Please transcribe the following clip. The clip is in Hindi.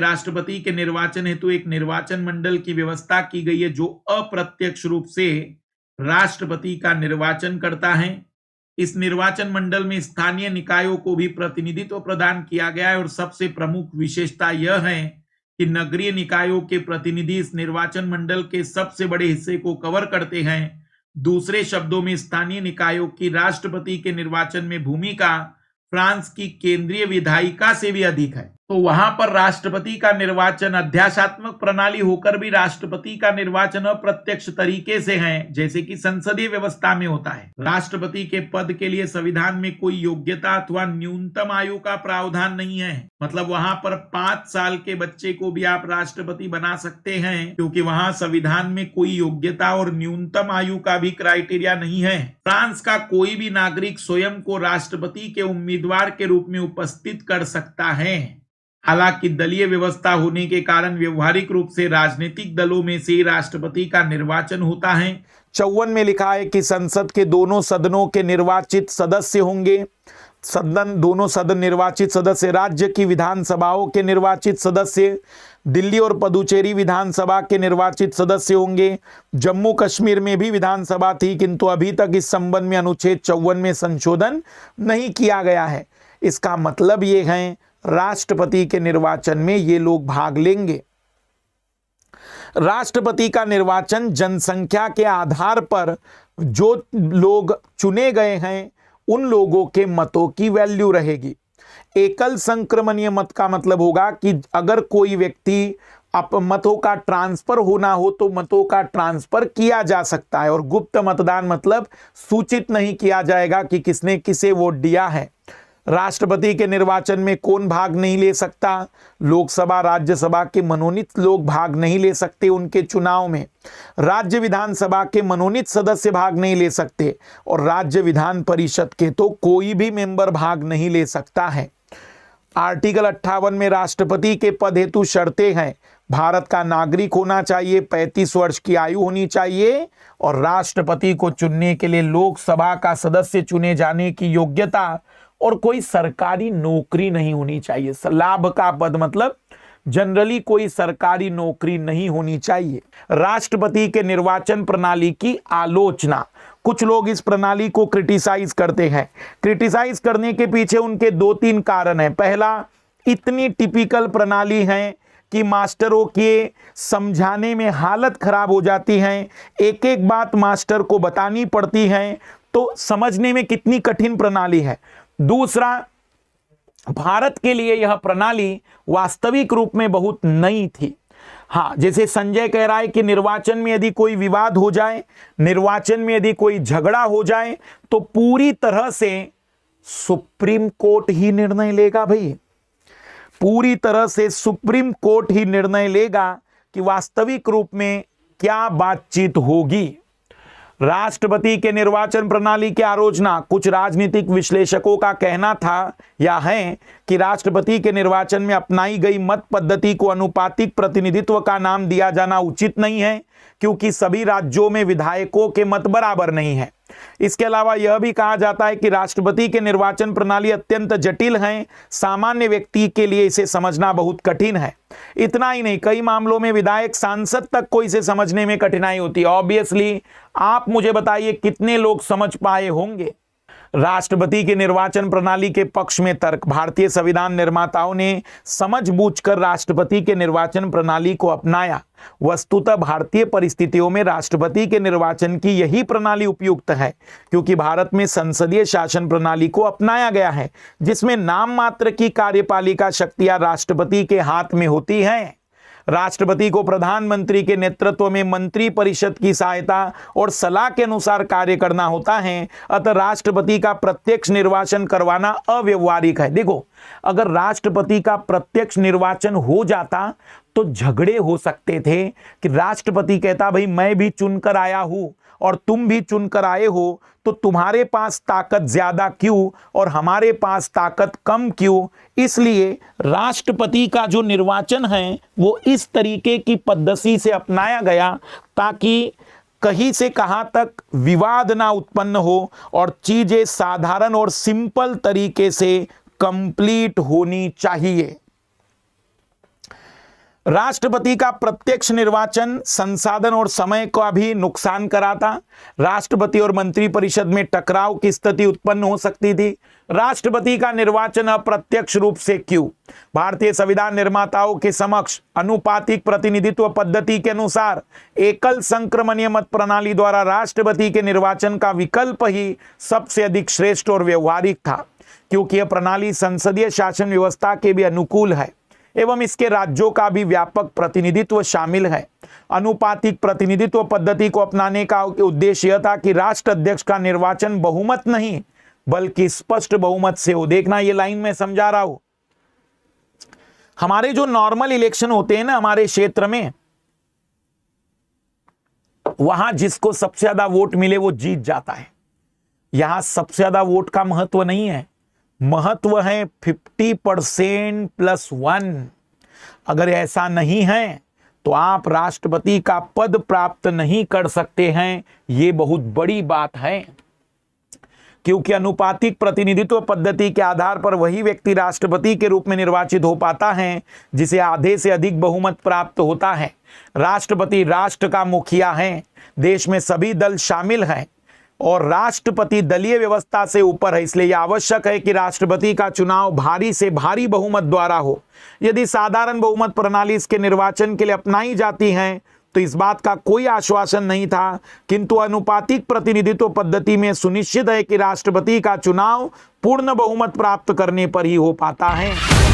राष्ट्रपति के निर्वाचन हेतु एक निर्वाचन मंडल की व्यवस्था की गई है जो अप्रत्यक्ष रूप से राष्ट्रपति का निर्वाचन करता है इस निर्वाचन मंडल में स्थानीय निकायों को भी प्रतिनिधित्व प्रदान किया गया है और सबसे प्रमुख विशेषता यह है कि नगरीय निकायों के प्रतिनिधि इस निर्वाचन मंडल के सबसे बड़े हिस्से को कवर करते हैं दूसरे शब्दों में स्थानीय निकायों की राष्ट्रपति के निर्वाचन में भूमिका फ्रांस की केंद्रीय विधायिका से भी अधिक है तो वहां पर राष्ट्रपति का निर्वाचन अध्यासात्मक प्रणाली होकर भी राष्ट्रपति का निर्वाचन अप्रत्यक्ष तरीके से है जैसे कि संसदीय व्यवस्था में होता है राष्ट्रपति के पद के लिए संविधान में कोई योग्यता अथवा न्यूनतम आयु का प्रावधान नहीं है मतलब वहां पर पांच साल के बच्चे को भी आप राष्ट्रपति बना सकते हैं क्योंकि वहां संविधान में कोई योग्यता और न्यूनतम आयु का भी क्राइटेरिया नहीं है फ्रांस का कोई भी नागरिक स्वयं को राष्ट्रपति के उम्मीदवार के रूप में उपस्थित कर सकता है हालांकि दलीय व्यवस्था होने के कारण व्यवहारिक रूप से राजनीतिक दलों में से राष्ट्रपति का निर्वाचन होता है चौवन में लिखा है कि संसद के दोनों सदनों के निर्वाचित सदस्य होंगे सदन दोनों सदन निर्वाचित सदस्य राज्य की विधानसभाओं के निर्वाचित सदस्य दिल्ली और पदुचेरी विधानसभा के निर्वाचित सदस्य होंगे जम्मू कश्मीर में भी विधानसभा थी किंतु अभी तक इस संबंध में अनुच्छेद चौवन में संशोधन नहीं किया गया है इसका मतलब ये है राष्ट्रपति के निर्वाचन में ये लोग भाग लेंगे राष्ट्रपति का निर्वाचन जनसंख्या के आधार पर जो लोग चुने गए हैं उन लोगों के मतों की वैल्यू रहेगी एकल संक्रमणीय मत का मतलब होगा कि अगर कोई व्यक्ति अप मतों का ट्रांसफर होना हो तो मतों का ट्रांसफर किया जा सकता है और गुप्त मतदान मतलब सूचित नहीं किया जाएगा कि किसने किसे वोट दिया है राष्ट्रपति के निर्वाचन में कौन भाग नहीं ले सकता लोकसभा राज्यसभा के मनोनीत लोग भाग नहीं ले सकते उनके चुनाव में राज्य विधानसभा के मनोनीत सदस्य भाग नहीं ले सकते और राज्य विधान परिषद के तो कोई भी मेंबर भाग नहीं ले सकता है आर्टिकल अट्ठावन में राष्ट्रपति के पद हेतु शर्तें हैं भारत का नागरिक होना चाहिए पैंतीस वर्ष की आयु होनी चाहिए और राष्ट्रपति को चुनने के लिए लोकसभा का सदस्य चुने जाने की योग्यता और कोई सरकारी नौकरी नहीं होनी चाहिए लाभ का पद मतलब जनरली कोई सरकारी नौकरी नहीं होनी चाहिए राष्ट्रपति के निर्वाचन प्रणाली की आलोचना कुछ लोग इस प्रणाली को क्रिटिसाइज करते हैं क्रिटिसाइज करने के पीछे उनके दो तीन कारण हैं पहला इतनी टिपिकल प्रणाली है कि मास्टरों के समझाने में हालत खराब हो जाती है एक एक बात मास्टर को बतानी पड़ती है तो समझने में कितनी कठिन प्रणाली है दूसरा भारत के लिए यह प्रणाली वास्तविक रूप में बहुत नई थी हाँ जैसे संजय कह रहा है कि निर्वाचन में यदि कोई विवाद हो जाए निर्वाचन में यदि कोई झगड़ा हो जाए तो पूरी तरह से सुप्रीम कोर्ट ही निर्णय लेगा भाई पूरी तरह से सुप्रीम कोर्ट ही निर्णय लेगा कि वास्तविक रूप में क्या बातचीत होगी राष्ट्रपति के निर्वाचन प्रणाली की आलोचना कुछ राजनीतिक विश्लेषकों का कहना था या है कि राष्ट्रपति के निर्वाचन में अपनाई गई मत पद्धति को अनुपातिक प्रतिनिधित्व का नाम दिया जाना उचित नहीं है क्योंकि सभी राज्यों में विधायकों के मत बराबर नहीं है इसके अलावा यह भी कहा जाता है कि राष्ट्रपति के निर्वाचन प्रणाली अत्यंत जटिल है सामान्य व्यक्ति के लिए इसे समझना बहुत कठिन है इतना ही नहीं कई मामलों में विधायक सांसद तक को इसे समझने में कठिनाई होती है ऑब्वियसली आप मुझे बताइए कितने लोग समझ पाए होंगे राष्ट्रपति के निर्वाचन प्रणाली के पक्ष में तर्क भारतीय संविधान निर्माताओं ने समझबूझकर राष्ट्रपति के निर्वाचन प्रणाली को अपनाया वस्तुतः भारतीय परिस्थितियों में राष्ट्रपति के निर्वाचन की यही प्रणाली उपयुक्त है क्योंकि भारत में संसदीय शासन प्रणाली को अपनाया गया है जिसमें नाम मात्र की कार्यपालिका शक्तियां राष्ट्रपति के हाथ में होती हैं राष्ट्रपति को प्रधानमंत्री के नेतृत्व में मंत्री परिषद की सहायता और सलाह के अनुसार कार्य करना होता है अतः राष्ट्रपति का प्रत्यक्ष निर्वाचन करवाना अव्यवहारिक है देखो अगर राष्ट्रपति का प्रत्यक्ष निर्वाचन हो जाता तो झगड़े हो सकते थे कि राष्ट्रपति कहता भाई मैं भी चुनकर आया हूं और तुम भी चुनकर आए हो तो तुम्हारे पास ताकत ज़्यादा क्यों और हमारे पास ताकत कम क्यों इसलिए राष्ट्रपति का जो निर्वाचन है वो इस तरीके की पद्धति से अपनाया गया ताकि कहीं से कहाँ तक विवाद ना उत्पन्न हो और चीज़ें साधारण और सिंपल तरीके से कंप्लीट होनी चाहिए राष्ट्रपति का प्रत्यक्ष निर्वाचन संसाधन और समय का भी नुकसान करा था राष्ट्रपति और मंत्री परिषद में टकराव की स्थिति उत्पन्न हो सकती थी राष्ट्रपति का निर्वाचन अप्रत्यक्ष रूप से क्यों भारतीय संविधान निर्माताओं के समक्ष अनुपातिक प्रतिनिधित्व पद्धति के अनुसार एकल संक्रमणीय मत प्रणाली द्वारा राष्ट्रपति के निर्वाचन का विकल्प ही सबसे अधिक श्रेष्ठ और व्यवहारिक था क्योंकि यह प्रणाली संसदीय शासन व्यवस्था के भी अनुकूल है एवं इसके राज्यों का भी व्यापक प्रतिनिधित्व शामिल है अनुपातिक प्रतिनिधित्व पद्धति को अपनाने का उद्देश्य यह था कि राष्ट्र अध्यक्ष का निर्वाचन बहुमत नहीं बल्कि स्पष्ट बहुमत से हो देखना ये लाइन में समझा रहा हूं हमारे जो नॉर्मल इलेक्शन होते हैं ना हमारे क्षेत्र में वहां जिसको सबसे ज्यादा वोट मिले वो जीत जाता है यहां सबसे ज्यादा वोट का महत्व नहीं है महत्व है 50 परसेंट प्लस वन अगर ऐसा नहीं है तो आप राष्ट्रपति का पद प्राप्त नहीं कर सकते हैं ये बहुत बड़ी बात है क्योंकि अनुपातिक प्रतिनिधित्व पद्धति के आधार पर वही व्यक्ति राष्ट्रपति के रूप में निर्वाचित हो पाता है जिसे आधे से अधिक बहुमत प्राप्त होता है राष्ट्रपति राष्ट्र का मुखिया है देश में सभी दल शामिल हैं और राष्ट्रपति दलीय व्यवस्था से ऊपर है इसलिए यह आवश्यक है कि राष्ट्रपति का चुनाव भारी से भारी बहुमत द्वारा हो यदि साधारण बहुमत प्रणाली इसके निर्वाचन के लिए अपनाई जाती है तो इस बात का कोई आश्वासन नहीं था किंतु अनुपातिक प्रतिनिधित्व पद्धति में सुनिश्चित है कि राष्ट्रपति का चुनाव पूर्ण बहुमत प्राप्त करने पर ही हो पाता है